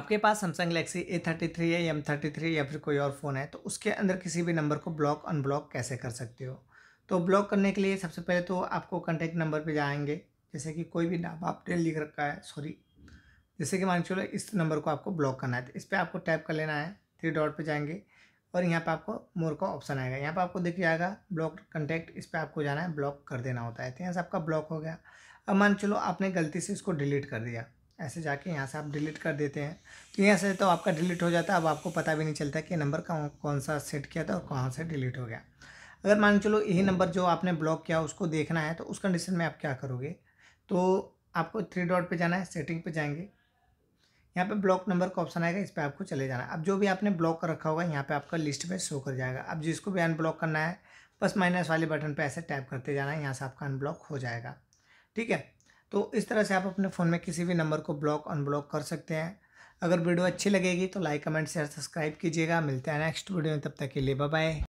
आपके पास Samsung Galaxy A thirty three है एम थर्टी थ्री या फिर कोई और फ़ोन है तो उसके अंदर किसी भी नंबर को ब्लॉक अनब्लॉक कैसे कर सकते हो तो ब्लॉक करने के लिए सबसे पहले तो आपको कॉन्टैक्ट नंबर पर जाएंगे जैसे कि कोई भी नाम आपने लिख रखा है सॉरी जैसे कि मान चलो इस नंबर को आपको ब्लॉक करना है तो इस पर आपको टैप कर लेना है थ्री डॉट पर जाएंगे और यहाँ पर आपको मोर का ऑप्शन आएगा यहाँ पर आपको दिख जाएगा ब्लॉक कंटेक्ट इस पर आपको जाना है ब्लॉक कर देना होता है तो यहाँ से आपका ब्लॉक हो गया अब मान चलो आपने गलती से इसको डिलीट कर दिया ऐसे जाके यहाँ से आप डिलीट कर देते हैं तो यहाँ से तो आपका डिलीट हो जाता है अब आपको पता भी नहीं चलता कि नंबर कौन कौन सा सेट किया था और कहाँ से डिलीट हो गया अगर मान चलो यही नंबर जो आपने ब्लॉक किया उसको देखना है तो उस कंडीशन में आप क्या करोगे तो आपको थ्री डॉट पे जाना है सेटिंग पे जाएंगे यहाँ पे ब्लॉक नंबर का ऑप्शन आएगा इस पर आपको चले जाना है अब जो भी आपने ब्लॉक कर रखा होगा यहाँ पे आपका लिस्ट में शो कर जाएगा अब जिसको भी अनब्लॉक करना है बस माइनस वाले बटन पे ऐसे टैप करते जाना है यहाँ से आपका अनब्लॉक हो जाएगा ठीक है तो इस तरह से आप अपने फ़ोन में किसी भी नंबर को ब्लॉक अनब्लॉक कर सकते हैं अगर वीडियो अच्छी लगेगी तो लाइक कमेंट शेयर सब्सक्राइब कीजिएगा मिलते हैं नेक्स्ट वीडियो में तब तक के लिए बाय